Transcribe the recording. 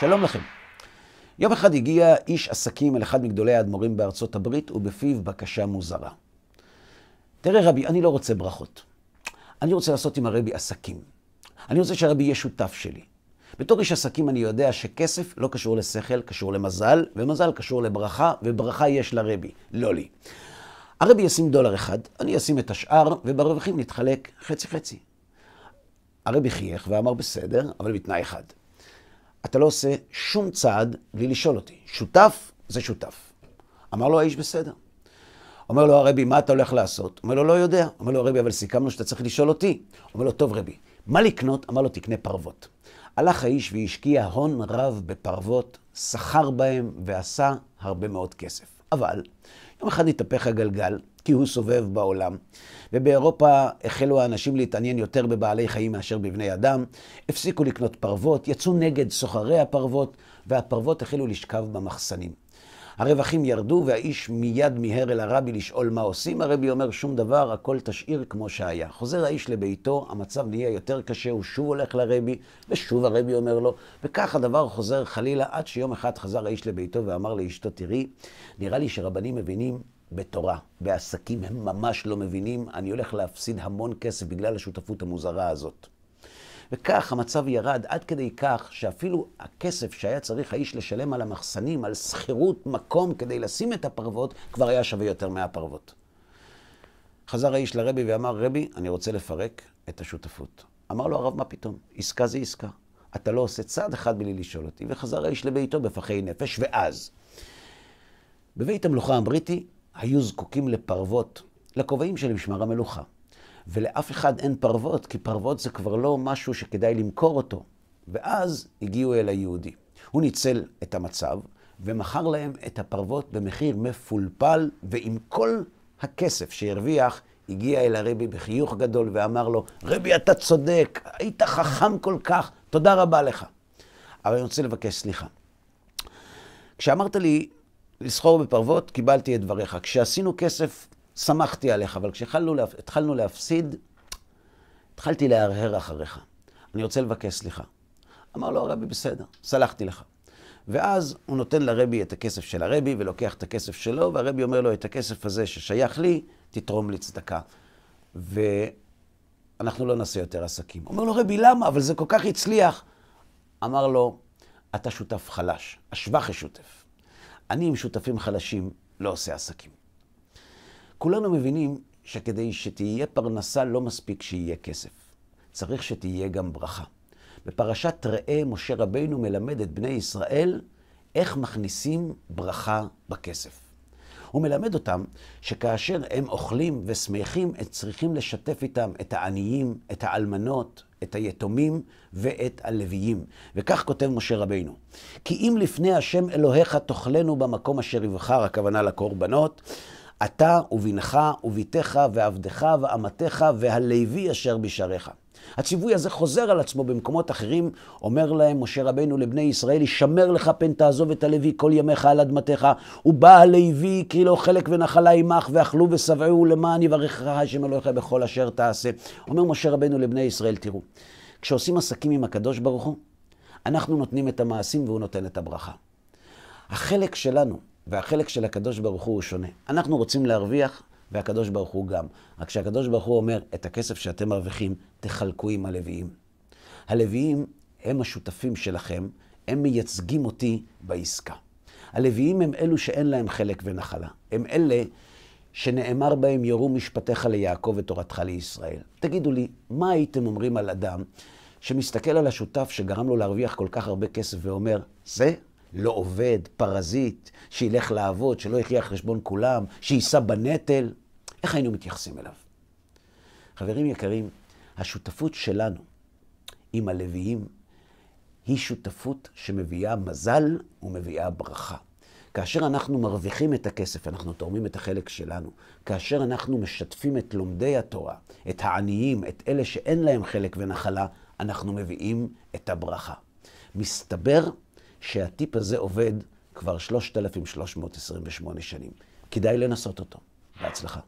שלום לכם. יום אחד הגיע איש עסקים אל אחד מגדולי האדמו"רים בארצות הברית, ובפיו בקשה מוזרה. תראה רבי, אני לא רוצה ברכות. אני רוצה לעשות עם הרבי עסקים. אני רוצה שהרבי יהיה שותף שלי. בתור איש עסקים אני יודע שכסף לא קשור לשכל, קשור למזל, ומזל קשור לברכה, וברכה יש לרבי, לא לי. הרבי ישים דולר אחד, אני אשים את השאר, וברווחים נתחלק חצי-חצי. הרבי חייך ואמר בסדר, אבל בתנאי אחד. אתה לא עושה שום צעד בלי לשאול אותי. שותף זה שותף. אמר לו האיש בסדר. אומר לו הרבי, מה אתה הולך לעשות? אומר לו, לא יודע. אומר לו הרבי, אבל סיכמנו שאתה צריך לשאול אותי. אומר לו, טוב רבי, מה לקנות? אמר לו, תקנה פרוות. הלך האיש והשקיע הון רב בפרוות, שכר בהם ועשה הרבה מאוד כסף. אבל יום אחד התהפך הגלגל, כי הוא סובב בעולם. ובאירופה החלו האנשים להתעניין יותר בבעלי חיים מאשר בבני אדם, הפסיקו לקנות פרוות, יצאו נגד סוחרי הפרוות, והפרוות החלו לשכב במחסנים. הרווחים ירדו, והאיש מיד מיהר אל הרבי לשאול מה עושים. הרבי אומר, שום דבר, הכל תשאיר כמו שהיה. חוזר האיש לביתו, המצב נהיה יותר קשה, הוא שוב הולך לרבי, ושוב הרבי אומר לו, וכך הדבר חוזר חלילה, עד שיום אחד חזר האיש לביתו ואמר לאשתו, תראי, נראה לי שרבנים מבינים בתורה, בעסקים, הם ממש לא מבינים, אני הולך להפסיד המון כסף בגלל השותפות המוזרה הזאת. וכך המצב ירד עד כדי כך שאפילו הכסף שהיה צריך האיש לשלם על המחסנים, על שכירות מקום כדי לשים את הפרוות, כבר היה שווה יותר מהפרוות. חזר האיש לרבי ואמר, רבי, אני רוצה לפרק את השותפות. אמר לו הרב, מה פתאום? עסקה זה עסקה. אתה לא עושה צעד אחד בלי לשאול אותי. וחזר האיש לביתו בפחי נפש, ואז. בבית המלוכה הבריטי היו זקוקים לפרוות, לכובעים של משמר המלוכה. ולאף אחד אין פרוות, כי פרוות זה כבר לא משהו שכדאי למכור אותו. ואז הגיעו אל היהודי. הוא ניצל את המצב, ומכר להם את הפרוות במחיר מפולפל, ועם כל הכסף שהרוויח, הגיע אל הרבי בחיוך גדול ואמר לו, רבי, אתה צודק, היית חכם כל כך, תודה רבה לך. אבל אני רוצה לבקש סליחה. כשאמרת לי לסחור בפרוות, קיבלתי את דבריך. כשעשינו כסף, שמחתי עליך, אבל כשהתחלנו להפסיד, התחלתי להרהר אחריך. אני רוצה לבקש סליחה. אמר לו הרבי, בסדר, סלחתי לך. ואז הוא נותן לרבי את הכסף של הרבי ולוקח את הכסף שלו, והרבי אומר לו, את הכסף הזה ששייך לי, תתרום לי צדקה. ואנחנו לא נעשה יותר עסקים. אומר לו, רבי, למה? אבל זה כל כך הצליח. אמר לו, אתה שותף חלש, השבח השותף. אני עם שותפים חלשים לא עושה עסקים. כולנו מבינים שכדי שתהיה פרנסה לא מספיק שיהיה כסף. צריך שתהיה גם ברכה. בפרשת ראה, משה רבינו מלמד את בני ישראל איך מכניסים ברכה בכסף. הוא מלמד אותם שכאשר הם אוכלים ושמחים, הם צריכים לשתף איתם את העניים, את האלמנות, את היתומים ואת הלוויים. וכך כותב משה רבינו: כי אם לפני השם אלוהיך תאכלנו במקום אשר יבחר, הכוונה לקורבנות, אתה ובנך וביתך ועבדך ואמתך והלוי אשר בשעריך. הציווי הזה חוזר על עצמו במקומות אחרים, אומר להם משה רבנו לבני ישראל, ישמר לך פן תעזוב את הלוי כל ימיך על אדמתך, ובא הלוי כי לא חלק ונחלה עמך, ואכלו ושבעו למען יברכך השם אלוהיך בכל אשר תעשה. אומר משה רבנו לבני ישראל, תראו, כשעושים עסקים עם הקדוש ברוך הוא, אנחנו נותנים את המעשים והוא נותן את הברכה. החלק שלנו והחלק של הקדוש ברוך הוא שונה. אנחנו רוצים להרוויח, והקדוש ברוך הוא גם. רק כשהקדוש ברוך הוא אומר, את הכסף שאתם מרוויחים, תחלקו עם הלוויים. הלוויים הם השותפים שלכם, הם מייצגים אותי בעסקה. הלוויים הם אלו שאין להם חלק ונחלה. הם אלה שנאמר בהם, ירו משפטיך ליעקב ותורתך לישראל. תגידו לי, מה הייתם אומרים על אדם שמסתכל על השותף שגרם לו להרוויח כל כך הרבה כסף ואומר, זה לא עובד, פרזיט, שילך לעבוד, שלא יחיה על חשבון כולם, שיישא בנטל, איך היינו מתייחסים אליו? חברים יקרים, השותפות שלנו עם הלוויים היא שותפות שמביאה מזל ומביאה ברכה. כאשר אנחנו מרוויחים את הכסף, אנחנו תורמים את החלק שלנו. כאשר אנחנו משתפים את לומדי התורה, את העניים, את אלה שאין להם חלק ונחלה, אנחנו מביאים את הברכה. מסתבר שהטיפ הזה עובד כבר 3,328 שנים. כדאי לנסות אותו. בהצלחה.